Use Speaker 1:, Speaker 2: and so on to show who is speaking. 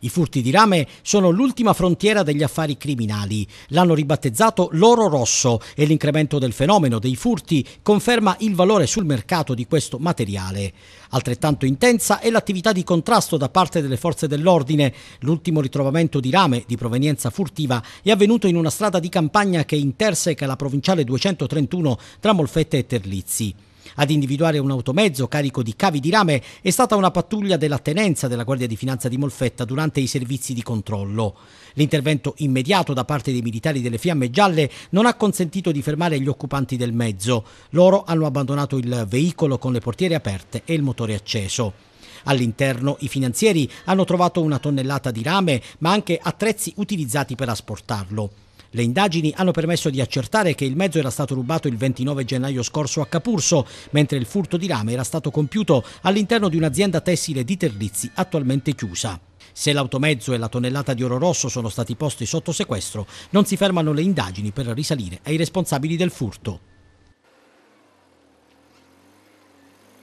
Speaker 1: I furti di rame sono l'ultima frontiera degli affari criminali. L'hanno ribattezzato l'oro rosso e l'incremento del fenomeno dei furti conferma il valore sul mercato di questo materiale. Altrettanto intensa è l'attività di contrasto da parte delle forze dell'ordine. L'ultimo ritrovamento di rame di provenienza furtiva è avvenuto in una strada di campagna che interseca la provinciale 231 tra Molfette e Terlizzi. Ad individuare un automezzo carico di cavi di rame è stata una pattuglia della tenenza della Guardia di Finanza di Molfetta durante i servizi di controllo. L'intervento immediato da parte dei militari delle Fiamme Gialle non ha consentito di fermare gli occupanti del mezzo. Loro hanno abbandonato il veicolo con le portiere aperte e il motore acceso. All'interno i finanzieri hanno trovato una tonnellata di rame, ma anche attrezzi utilizzati per asportarlo. Le indagini hanno permesso di accertare che il mezzo era stato rubato il 29 gennaio scorso a Capurso, mentre il furto di rame era stato compiuto all'interno di un'azienda tessile di Terlizzi attualmente chiusa. Se l'automezzo e la tonnellata di oro rosso sono stati posti sotto sequestro, non si fermano le indagini per risalire ai responsabili del furto.